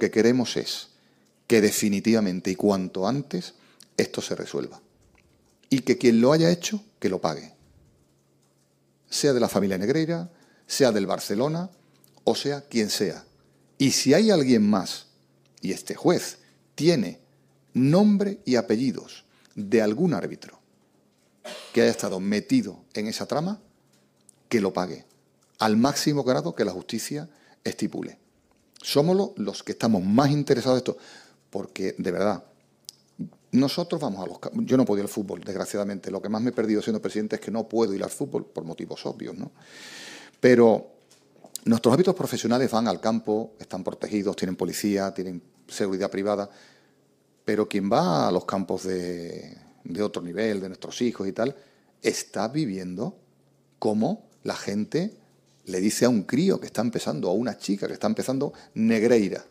que queremos es que definitivamente y cuanto antes esto se resuelva. Y que quien lo haya hecho, que lo pague. Sea de la familia Negreira, sea del Barcelona, o sea quien sea. Y si hay alguien más, y este juez tiene nombre y apellidos de algún árbitro que haya estado metido en esa trama, que lo pague al máximo grado que la justicia estipule. Somos los que estamos más interesados en esto, porque de verdad, nosotros vamos a los campos, Yo no puedo ir al fútbol, desgraciadamente. Lo que más me he perdido siendo presidente es que no puedo ir al fútbol, por motivos obvios, ¿no? Pero nuestros hábitos profesionales van al campo, están protegidos, tienen policía, tienen seguridad privada, pero quien va a los campos de, de otro nivel, de nuestros hijos y tal, está viviendo como la gente le dice a un crío que está empezando, a una chica que está empezando, Negreira.